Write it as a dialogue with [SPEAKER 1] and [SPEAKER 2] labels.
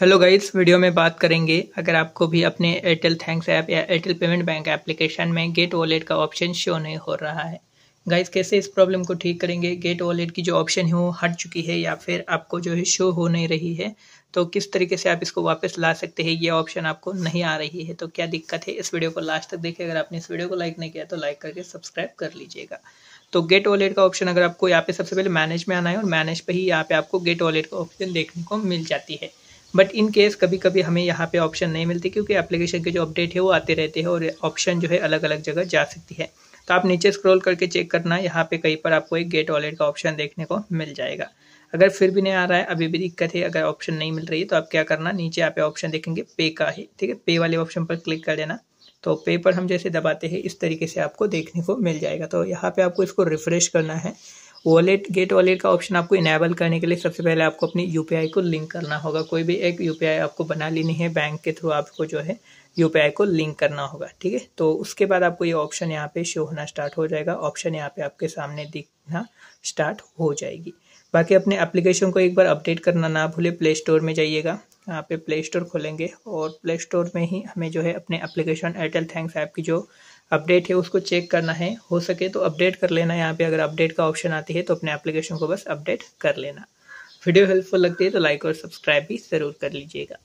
[SPEAKER 1] hello guys video में बात करेंगे अगर आपको भी अपने एयरटेल थैंक्स ऐप या एयरटेल पेमेंट बैंक एप्लीकेशन में गेट वॉलेट का ऑप्शन शो नहीं हो रहा है गाइस कैसे इस प्रॉब्लम को ठीक करेंगे गेट वॉलेट की जो ऑप्शन है वो हट चुकी है या फिर आपको जो है शो हो नहीं रही है तो किस तरीके से आप इसको वापस ला सकते हैं ये ऑप्शन आपको नहीं आ रही है तो क्या दिक्कत है इस वीडियो को लास्ट तक देखिए अगर आपने इस वीडियो को लाइक नहीं किया तो लाइक करके सब्सक्राइब कर लीजिएगा तो गेट वॉलेट का ऑप्शन अगर आपको यहाँ पे सबसे पहले मैनेज में आना है और मैनेज पे ही यहाँ पे आपको गेट वॉलेट का ऑप्शन देखने को मिल जाती है बट इन केस कभी कभी हमें यहाँ पे ऑप्शन नहीं मिलती क्योंकि एप्लीकेशन के जो अपडेट है वो आते रहते हैं और ऑप्शन जो है अलग अलग जगह जा सकती है तो आप नीचे स्क्रॉल करके चेक करना यहाँ पे कहीं पर आपको एक गेट वॉलेट का ऑप्शन देखने को मिल जाएगा अगर फिर भी नहीं आ रहा है अभी भी दिक्कत है अगर ऑप्शन नहीं मिल रही है तो आप क्या करना नीचे आप ऑप्शन देखेंगे पे का ही ठीक है पे वाले ऑप्शन पर क्लिक कर लेना तो पे पर हम जैसे दबाते हैं इस तरीके से आपको देखने को मिल जाएगा तो यहाँ पे आपको इसको रिफ्रेश करना है वॉलेट गेट वॉलेट का ऑप्शन आपको इनेबल करने के लिए सबसे पहले आपको अपनी यू को लिंक करना होगा कोई भी एक यू आपको बना लेनी है बैंक के थ्रू आपको जो है यू को लिंक करना होगा ठीक है तो उसके बाद आपको ये ऑप्शन यहाँ पे शो होना स्टार्ट हो जाएगा ऑप्शन यहाँ पे आपके सामने दिखना स्टार्ट हो जाएगी बाकी अपने एप्लीकेशन को एक बार अपडेट करना ना भूले प्ले स्टोर में जाइएगा यहाँ पे प्ले स्टोर खोलेंगे और प्ले स्टोर में ही हमें जो है अपने एप्लीकेशन एयरटेल थैंक्स ऐप की जो अपडेट है उसको चेक करना है हो सके तो अपडेट कर लेना यहाँ पे अगर अपडेट का ऑप्शन आती है तो अपने एप्लीकेशन को बस अपडेट कर लेना वीडियो हेल्पफुल लगती है तो लाइक और सब्सक्राइब भी ज़रूर कर लीजिएगा